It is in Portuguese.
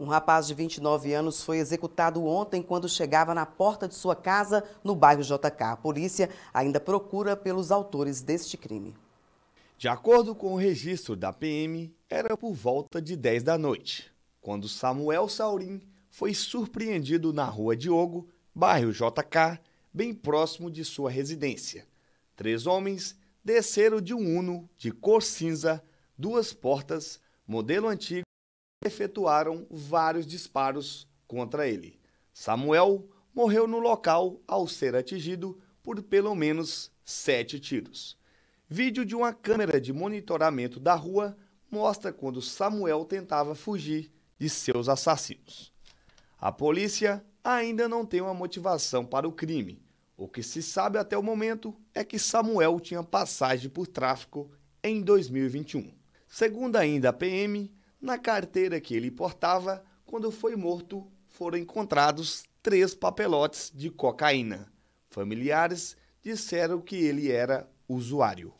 Um rapaz de 29 anos foi executado ontem quando chegava na porta de sua casa no bairro JK. A polícia ainda procura pelos autores deste crime. De acordo com o registro da PM, era por volta de 10 da noite, quando Samuel Saurim foi surpreendido na rua Diogo, bairro JK, bem próximo de sua residência. Três homens desceram de um Uno de cor cinza, duas portas, modelo antigo efetuaram vários disparos contra ele. Samuel morreu no local ao ser atingido por pelo menos sete tiros. Vídeo de uma câmera de monitoramento da rua mostra quando Samuel tentava fugir de seus assassinos. A polícia ainda não tem uma motivação para o crime. O que se sabe até o momento é que Samuel tinha passagem por tráfico em 2021. Segundo ainda a PM, na carteira que ele portava, quando foi morto, foram encontrados três papelotes de cocaína. Familiares disseram que ele era usuário